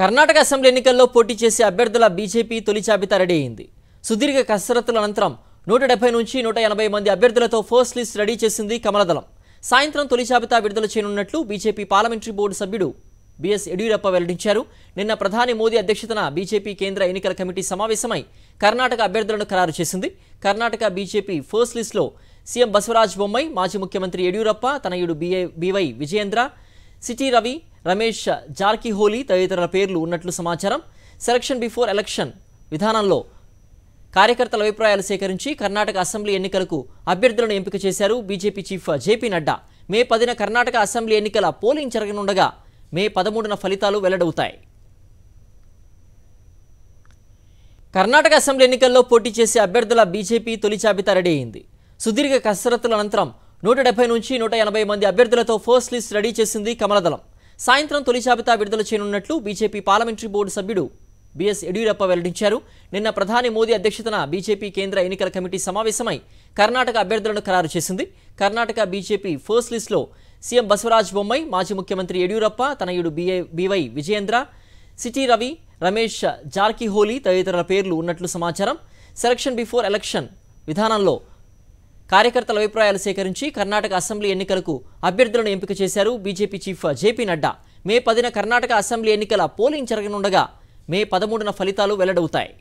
Karnataka assembly ఎన్నికల్లో పోటీ చేసే అభ్యర్థుల బీజేపీ తొలి జాబితా రెడీ అయింది సుదీర్ఘ కసరత్తుల అనంతరం నూట డెబ్బై నుంచి నూట ఎనభై మంది అభ్యర్థులతో ఫోర్స్ లిస్ట్ రెడీ చేసింది కమలదళం సాయంత్రం తొలి జాబితా విడుదల చేయనున్నట్లు బీజేపీ పార్లమెంటరీ బోర్డు సభ్యుడు బీఎస్ యడ్యూరప్ప వెల్లడించారు నిన్న ప్రధాని మోదీ అధ్యక్షతన బీజేపీ కేంద్ర ఎన్నికల కమిటీ సమావేశమై కర్ణాటక అభ్యర్థులను ఖరారు చేసింది కర్ణాటక బీజేపీ ఫోర్స్ లిస్టులో సీఎం బసవరాజ్ బొమ్మై మాజీ ముఖ్యమంత్రి యడ్యూరప్ప తనయుడు BA BY Vijayendra CT Ravi Ramesh Jarkiholi తదితరుల పేర్లు ఉన్నట్లు సమాచారం సెలక్షన్ బిఫోర్ ఎలక్షన్ విధానంలో కార్యకర్తల అభిప్రాయాలు సేకరించి కర్ణాటక అసెంబ్లీ ఎన్నికలకు అభ్యర్థులను ఎంపిక చేశారు BJP chief JP Nadda May పదిన కర్ణాటక అసెంబ్లీ ఎన్నికల పోలింగ్ జరగనుండగా మే పదమూడున ఫలితాలు వెల్లడవుతాయి కర్ణాటక అసెంబ్లీ ఎన్నికల్లో పోటీ చేసే అభ్యర్థుల బీజేపీ తొలి జాబితా రెడీ అయింది సుదీర్ఘ కసరత్తుల అనంతరం నూట డెబ్బై నుంచి నూట ఎనభై మంది అభ్యర్థులతో ఫస్ట్ లిస్ట్ రెడీ చేసింది కమలదళం సాయంత్రం తొలి జాబితా విడుదల చేయనున్నట్లు బీజేపీ పార్లమెంటరీ బోర్డు సభ్యుడు బీఎస్ యడ్యూరప్ప వెల్లడించారు నిన్న ప్రధాని మోదీ అధ్యక్షతన బీజేపీ కేంద్ర ఎన్నికల కమిటీ సమావేశమై కర్ణాటక అభ్యర్థులను ఖరారు చేసింది కర్ణాటక బీజేపీ ఫస్ట్ లిస్టులో సీఎం బసవరాజ్ బొమ్మై మాజీ ముఖ్యమంత్రి యడ్యూరప్ప తనయుడు BA BY Vijayendra CT Ravi Ramesh Jarkiholi తదితరుల పేర్లు ఉన్నట్లు సమాచారం సెలక్షన్ బిఫోర్ ఎలక్షన్ విధానంలో కార్యకర్తల అభిప్రాయాలు సేకరించి కర్ణాటక అసెంబ్లీ ఎన్నికలకు అభ్యర్థులను ఎంపిక చేశారు BJP chief JP Nadda May పదిన కర్ణాటక అసెంబ్లీ ఎన్నికల పోలింగ్ జరగనుండగా మే పదమూడున ఫలితాలు వెల్లడవుతాయి